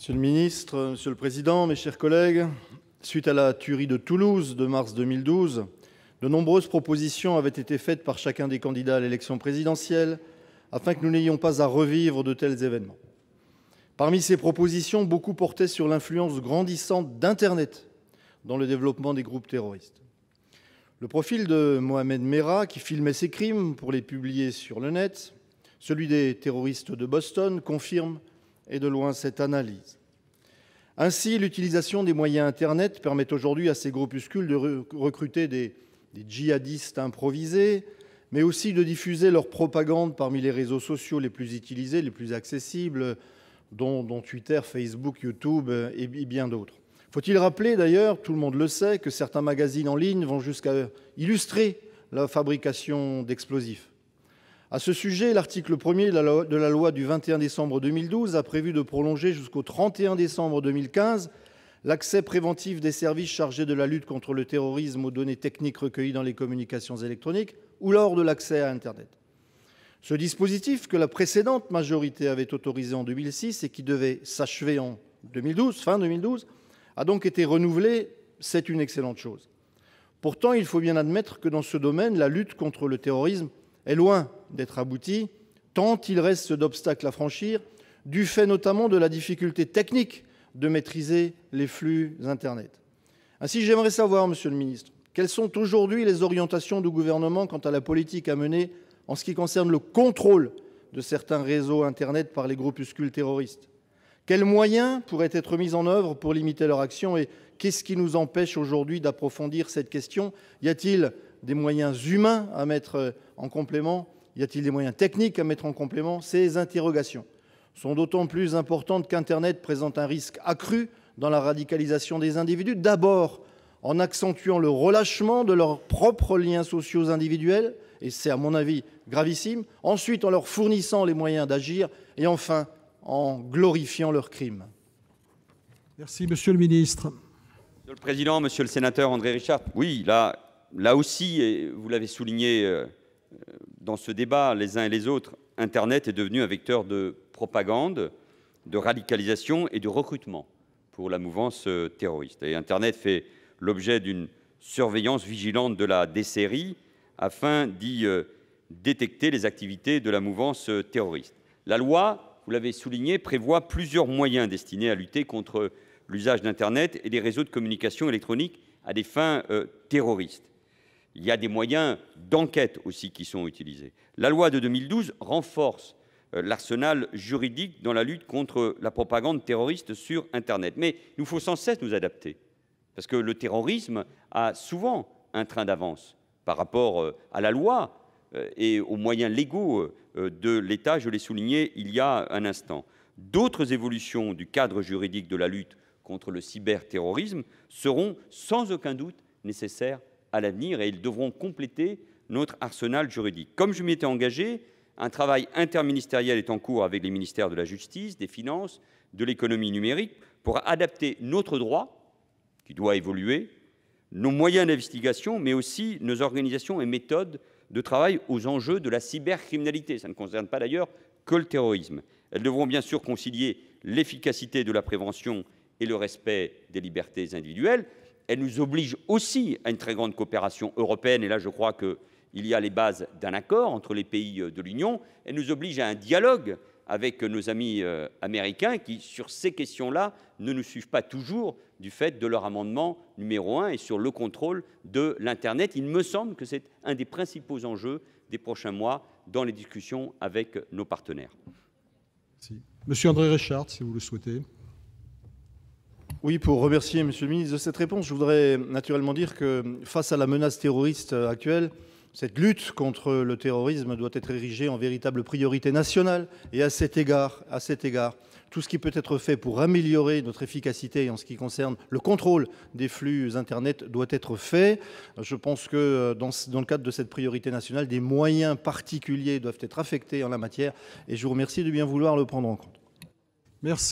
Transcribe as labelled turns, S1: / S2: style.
S1: Monsieur le ministre, monsieur le président, mes chers collègues, suite à la tuerie de Toulouse de mars 2012, de nombreuses propositions avaient été faites par chacun des candidats à l'élection présidentielle afin que nous n'ayons pas à revivre de tels événements. Parmi ces propositions, beaucoup portaient sur l'influence grandissante d'Internet dans le développement des groupes terroristes. Le profil de Mohamed Merah, qui filmait ses crimes pour les publier sur le net, celui des terroristes de Boston, confirme et de loin cette analyse. Ainsi, l'utilisation des moyens Internet permet aujourd'hui à ces groupuscules de recruter des, djihadistes improvisés, mais aussi de diffuser leur propagande parmi les réseaux sociaux les plus utilisés, les plus accessibles, dont Twitter, Facebook, YouTube euh, et bien d'autres. Faut-il rappeler d'ailleurs, tout le monde le sait, que certains magazines en ligne vont jusqu'à euh, illustrer la fabrication d'explosifs à ce sujet, l'article 1er de la loi du 21 décembre 2012 a prévu de prolonger jusqu'au 31 décembre 2015 l'accès préventif des services chargés de la lutte contre le terrorisme aux données techniques recueillies dans les communications électroniques ou lors de l'accès à Internet. Ce dispositif que la précédente majorité avait autorisé en 2006 et qui devait s'achever en 2012, fin 2012, a donc été renouvelé. C'est une excellente chose. Pourtant, il faut bien admettre que dans ce domaine, la lutte contre le terrorisme est loin d'être abouti, tant il reste d'obstacles à franchir, du fait notamment de la difficulté technique de maîtriser les flux Internet. Ainsi, j'aimerais savoir, Monsieur le Ministre, quelles sont aujourd'hui les orientations du gouvernement quant à la politique à mener en ce qui concerne le contrôle de certains réseaux Internet par les groupuscules terroristes Quels moyens pourraient être mis en œuvre pour limiter leur action et qu'est-ce qui nous empêche aujourd'hui d'approfondir cette question Y a-t-il des moyens humains à mettre euh, en complément Y a-t-il des moyens techniques à mettre en complément Ces interrogations sont d'autant plus importantes qu'Internet présente un risque accru dans la radicalisation des individus, d'abord en accentuant le relâchement de leurs propres liens sociaux individuels, et c'est à mon avis gravissime, ensuite en leur fournissant les moyens d'agir, et enfin en glorifiant leurs crimes. Merci, Monsieur le Ministre. Monsieur
S2: le Président, Monsieur le Sénateur André Richard, oui, là, là aussi, et vous l'avez souligné euh, euh, dans ce débat, les uns et les autres, Internet est devenu un vecteur de propagande, de radicalisation et de recrutement pour la mouvance euh, terroriste. Et Internet fait l'objet d'une surveillance vigilante de la DCRI afin d'y détecter les activités de la mouvance terroriste. La loi, vous l'avez souligné, prévoit plusieurs moyens destinés à lutter contre l'usage d'Internet et des réseaux de communication électronique à des fins terroristes. Il y a des moyens d'enquête aussi qui sont utilisés. La loi de 2012 renforce euh, l'arsenal juridique dans la lutte contre la propagande terroriste sur Internet. Mais il nous faut sans cesse nous adapter, parce que le terrorisme a souvent un train d'avance par rapport euh, à la loi euh, et aux moyens légaux de l'État, je l'ai souligné il y a un instant. D'autres évolutions du cadre juridique de la lutte contre le cyberterrorisme seront sans aucun doute nécessaires à l'avenir et ils devront compléter notre arsenal juridique. Comme je m'y étais engagé, un travail interministériel est en cours avec les ministères de la Justice, des Finances, de l'économie numérique pour adapter notre droit, qui doit évoluer, nos moyens d'investigation, mais aussi nos organisations et méthodes de travail aux enjeux de la cybercriminalité. Ça ne concerne pas d'ailleurs que le terrorisme. Elles devront bien sûr concilier l'efficacité de la prévention et le respect des libertés individuelles, elle nous oblige aussi à une très grande coopération européenne, et là je crois qu'il y a les bases d'un accord entre les pays euh, de l'Union, elle nous oblige à un dialogue avec nos amis euh, américains qui, sur ces questions-là, ne nous suivent pas toujours du fait de leur amendement numéro un et sur le contrôle de l'Internet. Il me semble que c'est un des principaux enjeux des prochains mois dans les discussions avec nos partenaires.
S1: Monsieur André Richard, si vous le souhaitez. Oui, pour remercier Monsieur le ministre de cette réponse, je voudrais naturellement dire que face à la menace terroriste actuelle, cette lutte contre le terrorisme doit être érigée en véritable priorité nationale. Et à cet égard, à cet égard tout ce qui peut être fait pour améliorer notre efficacité en ce qui concerne le contrôle des flux Internet doit être fait. Je pense que dans, le cadre de cette priorité nationale, des moyens particuliers doivent être affectés en la matière. Et je vous remercie de bien vouloir le prendre en compte. Merci.